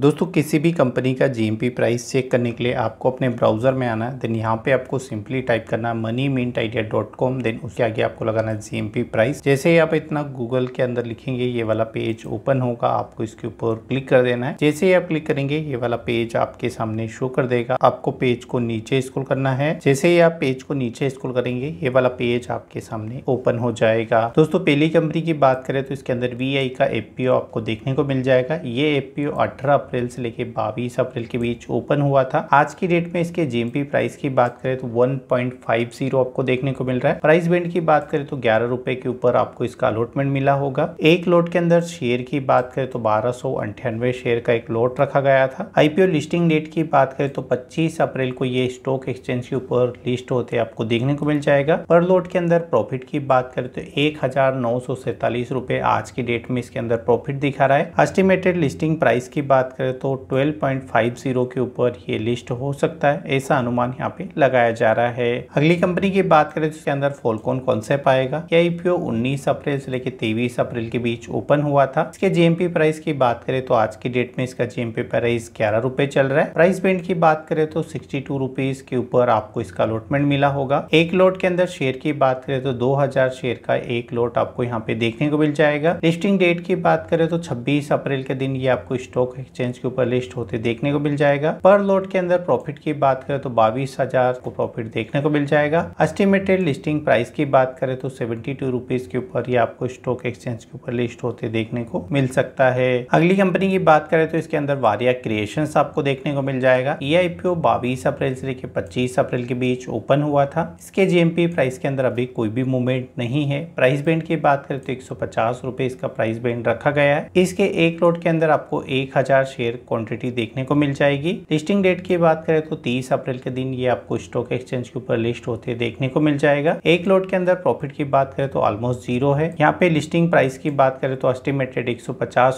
दोस्तों किसी भी कंपनी का जीएमपी प्राइस चेक करने के लिए आपको अपने ब्राउज़र में आना है देन यहाँ पे आपको सिंपली टाइप करना है money mint idea dot com then उसके आगे आपको लगाना है जीएमपी प्राइस जैसे ही आप इतना गूगल के अंदर लिखेंगे ये वाला पेज ओपन होगा आपको इसके ऊपर क्लिक कर देना है जैसे ही आप क्लिक करेंगे ये वाला पेज आपके सामने शो कर देगा आपको पेज को नीचे स्क्रोल करना है जैसे ही आप पेज को नीचे स्क्रोल करेंगे ये वाला पेज आपके सामने ओपन हो जाएगा दोस्तों पहली कंपनी की बात करें तो इसके अंदर वी का एफ आपको देखने को मिल जाएगा ये एफ अठारह अप्रैल से लेके बाईस अप्रैल के बीच ओपन हुआ था आज की डेट में इसके जीएमपी प्राइस की बात करें तो 1.50 आपको देखने को मिल रहा है प्राइस बैंड की बात करें तो ग्यारह रुपए के ऊपर आपको इसका अलॉटमेंट मिला होगा एक लोट के अंदर शेयर की बात करें तो बारह शेयर का एक लोट रखा गया था आईपीओ लिस्टिंग डेट की बात करें तो पच्चीस अप्रैल को ये स्टॉक एक्सचेंज के ऊपर लिस्ट होते आपको देखने को मिल जाएगा पर लोट के अंदर प्रॉफिट की बात करें तो एक हजार आज की डेट में इसके अंदर प्रॉफिट दिखा रहा है एस्टिमेटेड लिस्टिंग प्राइस की बात करें तो 12.50 के ऊपर ये लिस्ट हो सकता है ऐसा अनुमान यहाँ पे लगाया जा रहा है अगली कंपनी की बात करें तो इसके अंदर फोलकॉन कॉन्सेप्ट आएगा यह आईपीओ 19 अप्रैल से लेकर तेईस अप्रैल के बीच ओपन हुआ था इसके जीएमपी प्राइस की बात करें तो आज की डेट में इसका जीएमपी प्राइस ग्यारह रुपए चल रहा है प्राइस बैंड की बात करें तो सिक्सटी टू रूपीज के ऊपर आपको इसका अलॉटमेंट मिला होगा एक लोट के अंदर शेयर की बात करें तो दो हजार शेयर का एक लोट आपको यहाँ पे देखने को मिल जाएगा लिस्टिंग डेट की बात करें तो छब्बीस अप्रैल के दिन ये आपको स्टॉक एक्सचेंज एक्सचेंज के ऊपर लिस्ट होते देखने को मिल जाएगा पर लोट के अंदर प्रॉफिट की बात करें तो बाईस हजार को प्रॉफिट देखने को मिल जाएगा एस्टिमेटेड लिस्टिंग प्राइस की बात करें तो सेवेंटी टू रुपीज के ऊपर ही आपको स्टॉक एक्सचेंज के ऊपर लिस्ट होते देखने को मिल सकता है अगली कंपनी की बात करें तो इसके अंदर वारिया क्रिएशन आपको देखने को मिल जाएगा ये आईपीओ बाईस अप्रैल से लेकर पच्चीस अप्रैल के बीच ओपन हुआ था इसके जीएमपी प्राइस के अंदर अभी कोई भी मूवमेंट नहीं है प्राइस बैंड की बात करें तो एक सौ इसका प्राइस बैंड रखा गया है इसके एक लोट के अंदर आपको एक हजार शेयर क्वांटिटी देखने को मिल जाएगी लिस्टिंग डेट की बात करें तो 30 अप्रैल के दिन ये आपको स्टॉक एक्सचेंज के ऊपर लिस्ट होते देखने को मिल जाएगा एक लोट के अंदर प्रॉफिट की बात करें तो ऑलमोस्ट जीरो है यहाँ पे लिस्टिंग प्राइस की बात करें तो एस्टिमेटेड एक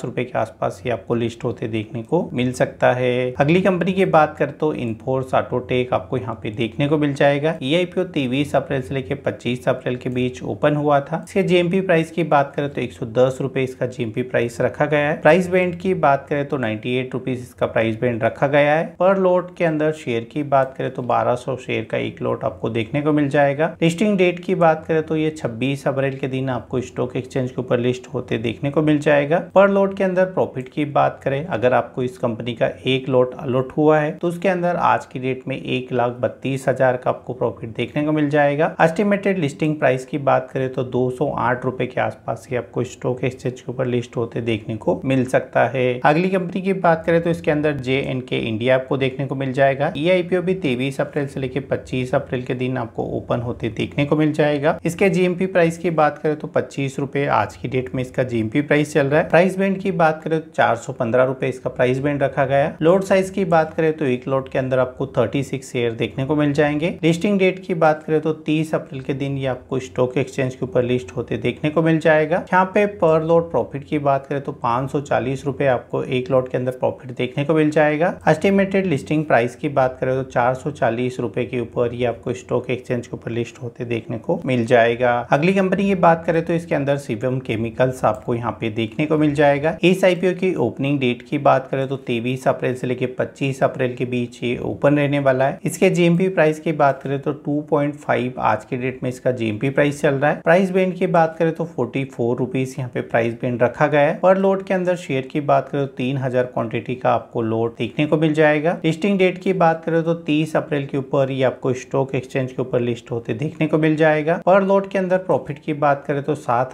रुपए के आसपास ये आपको लिस्ट होते देखने को मिल सकता है अगली कंपनी की बात करें तो इन्फोर्स ऑटोटेक आपको यहाँ पे देखने को मिल जाएगा ये आईपीओ तेवीस अप्रैल से लेकर पच्चीस अप्रैल के बीच ओपन हुआ था इसके जीएमपी प्राइस की बात करें तो एक सौ दस इसका जीएमपी प्राइस रखा गया है प्राइस बैंड की बात करें तो नाइन्टी एट रुपीज़ इसका प्राइस बैंड रखा गया है पर लोट के अंदर शेयर की बात करें तो 1200 शेयर का एक लोट आपको देखने को मिल जाएगा लिस्टिंग डेट की बात करें तो ये 26 अप्रैल के दिन आपको स्टॉक एक्सचेंज के ऊपर लिस्ट होते देखने को मिल जाएगा पर लोट के अंदर प्रॉफिट की बात करें अगर आपको इस कंपनी का एक लोट अलॉट हुआ है तो उसके अंदर आज की डेट में एक लाख बत्तीस हजार का आपको प्रॉफिट देखने को मिल जाएगा एस्टिमेटेड लिस्टिंग प्राइस की बात करें तो दो सौ के आसपास ही आपको स्टॉक एक्सचेंज के ऊपर लिस्ट होते देखने को मिल सकता है अगली कंपनी की की बात करें तो इसके अंदर जे एंड के इंडिया आपको देखने को मिल जाएगा ये e आईपीओ भी तेईस अप्रैल से लेकर पच्चीस अप्रैल के दिन आपको ओपन होते देखने को मिल जाएगा इसके जीएमपी प्राइस की बात करें तो पच्चीस रूपए आज की डेट में इसका जीएमपी प्राइस चल रहा है प्राइस बैंड की बात करें तो चार सौ पंद्रह रुपए इसका प्राइस बैंड रखा गया लोड साइज की बात करें तो एक लोड के अंदर आपको थर्टी सिक्स शेयर देखने को मिल जाएंगे लिस्टिंग डेट की बात करें तो तीस अप्रैल के दिन ये आपको स्टॉक एक्सचेंज के ऊपर लिस्ट होते देखने को मिल जाएगा यहाँ पे पर लोड प्रॉफिट की बात करें तो पांच सौ चालीस रुपए आपको एक लोड के अंदर प्रॉफिट देखने को मिल जाएगा एस्टिमेटेड लिस्टिंग प्राइस की बात करें तो चार सौ के ऊपर ये आपको स्टॉक एक्सचेंज के ऊपर लिस्ट होते देखने को मिल जाएगा अगली कंपनी की बात करें तो इसके अंदर शिवम केमिकल्स आपको यहाँ पे देखने को मिल जाएगा इस आईपीओ की ओपनिंग डेट की बात करें तो तेईस अप्रैल से लेकर पच्चीस अप्रैल के बीच ये ओपन रहने वाला है इसके जीएमपी प्राइस की बात करें तो टू आज के डेट में इसका जीएमपी प्राइस चल रहा है प्राइस बैंड की बात करें तो फोर्टी फोर रुपीज यहाँ पे प्राइस बैंड रखा गया है पर लोड के अंदर शेयर की बात करें तो तीन हजार क्वांटिटी का आपको लोड देखने को मिल जाएगा लिस्टिंग डेट की बात करें तो 30 अप्रैल के ऊपर ये आपको स्टॉक एक्सचेंज के ऊपर लिस्ट होते देखने को मिल जाएगा पर लोड के अंदर प्रॉफिट की बात करें तो सात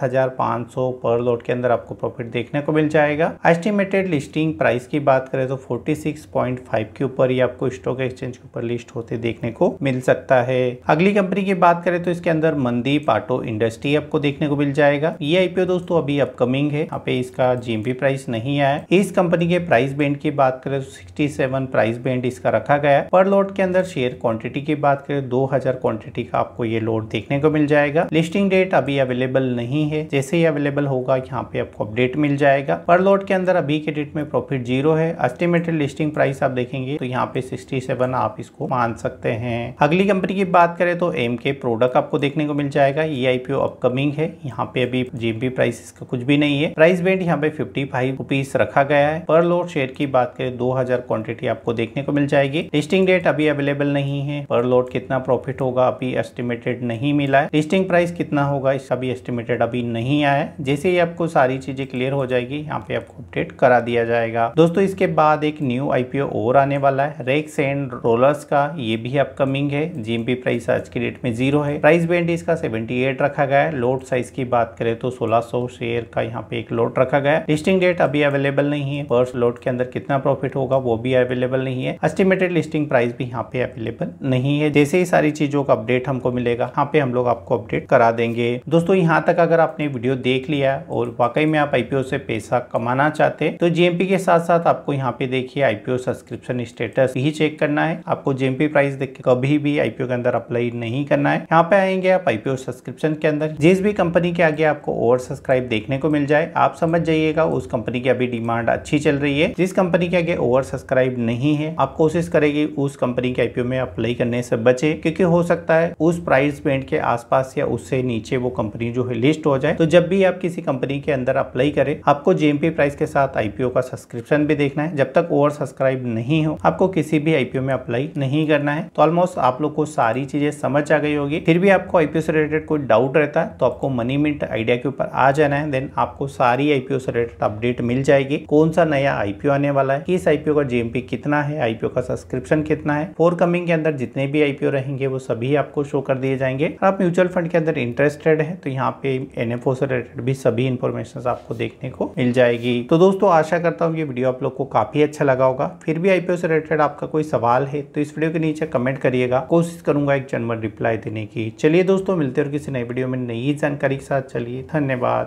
पर लोड के अंदर आपको प्रॉफिट देखने को मिल जाएगा एस्टिमेटेड लिस्टिंग प्राइस की बात करें तो फोर्टी के ऊपर ये आपको स्टॉक एक्सचेंज के ऊपर लिस्ट होते देखने को मिल सकता है अगली कंपनी की बात करें तो इसके अंदर मंदीप ऑटो इंडस्ट्री आपको देखने को मिल जाएगा ये आईपीओ दोस्तों अभी अपकमिंग है इसका जीएमपी प्राइस नहीं आया इस कंपनी के प्राइस बैंड की बात करें तो 67 प्राइस बैंड इसका रखा गया है पर लोड के अंदर शेयर क्वांटिटी की बात करें 2000 क्वांटिटी का आपको ये लोड देखने को मिल जाएगा लिस्टिंग डेट अभी अवेलेबल नहीं है जैसे ही अवेलेबल होगा यहाँ पे आपको अपडेट मिल जाएगा पर लोड के अंदर अभी के डेट में प्रॉफिट जीरो है एस्टिमेटेड लिस्टिंग प्राइस आप देखेंगे तो यहाँ पे सिक्सटी आप इसको मान सकते हैं अगली कंपनी की बात करें तो एम के प्रोडक्ट आपको देखने को मिल जाएगा ये आई अपकमिंग है यहाँ पे अभी जीबी प्राइस इसका कुछ भी नहीं है प्राइस बैंड यहाँ पे फिफ्टी फाइव रखा गया है पर और शेयर की बात करें 2000 क्वांटिटी आपको देखने को मिल जाएगी लिस्टिंग डेट अभी अवेलेबल नहीं है पर लोड कितना प्रॉफिट होगा अभी एस्टिमेटेड नहीं मिला है लिस्टिंग प्राइस कितना होगा इसका भी एस्टिमेटेड अभी नहीं आया है जैसे ही आपको सारी चीजें क्लियर हो जाएगी यहाँ पे आपको अपडेट करा दिया जाएगा दोस्तों इसके बाद एक न्यू आईपीओ और आने वाला है रेक्स एंड रोलर्स का ये भी अपकमिंग है जीएमपी प्राइस आज की डेट में जीरो है प्राइस बैंड इसका सेवेंटी रखा गया है लोड साइज की बात करें तो सोलह शेयर का यहाँ पे एक लोड रखा गया है लिस्टिंग डेट अभी अवेलेबल नहीं है पर लॉट के अंदर कितना प्रॉफिट होगा वो भी अवेलेबल नहीं है एस्टिमेटेड लिस्टिंग प्राइस भी यहाँ पे अवेलेबल नहीं है जैसे ही सारी चीजों का अपडेट हमको मिलेगा यहाँ पे हम लोग आपको अपडेट करा देंगे दोस्तों यहाँ तक अगर आपने वीडियो देख लिया और वाकई में आप आईपीओ से पैसा कमाना चाहते तो जीएमपी के साथ साथ आपको यहाँ पे देखिए आईपीओ सब्सक्रिप्शन स्टेटस ही चेक करना है आपको जेएमपी प्राइस देख के कभी भी आईपीओ के अंदर अप्लाई नहीं करना है यहाँ पे आएंगे आप आईपीओ सब्सक्रिप्शन के अंदर जिस भी कंपनी के आगे आपको ओवर सब्सक्राइब देखने को मिल जाए आप समझ जाइएगा उस कंपनी की अभी डिमांड अच्छी चल रही रही है जिस कंपनी के आगे ओवर सब्सक्राइब नहीं है आप कोशिश करेगी उस कंपनी के आईपीओ में अप्लाई करने से बचे क्योंकि हो सकता है उस प्राइस बैंड के आसपास या उससे नीचे वो कंपनी जो है लिस्ट हो जाए तो जब भी आप किसी कंपनी के अंदर अप्लाई करें आपको जेएमपी प्राइस के साथ आईपीओ का सब्सक्रिप्शन भी देखना है जब तक ओवर सब्सक्राइब नहीं हो आपको किसी भी आईपीओ में अप्लाई नहीं करना है तो ऑलमोस्ट आप लोग को सारी चीजें समझ आ गई होगी फिर भी आपको आईपीओ से रिलेटेड कोई डाउट रहता है तो आपको मनी मिनट आइडिया के ऊपर आ जाना है देन आपको सारी आईपीओ से रिलेटेड अपडेट मिल जाएगी कौन सा नया आईपीओ आने वाला है किस आईपीओ का जीएमपी कितना है आईपीओ का सब्सक्रिप्शन कितना है फोर कमिंग के अंदर जितने भी आईपीओ रहेंगे वो सभी आपको शो कर दिए जाएंगे आप म्यूचुअल फंड के अंदर इंटरेस्टेड है तो यहाँ पे एन से रिलेटेड भी सभी इन्फॉर्मेशन आपको देखने को मिल जाएगी तो दोस्तों आशा करता हूँ ये वीडियो आप लोग को काफी अच्छा लगा होगा फिर भी आईपीओ से रिलेटेड आपका कोई सवाल है तो इस वीडियो के नीचे कमेंट करिएगा कोशिश करूंगा एक जनरल रिप्लाई देने की चलिए दोस्तों मिलते और किसी नई वीडियो में नई जानकारी के साथ चलिए धन्यवाद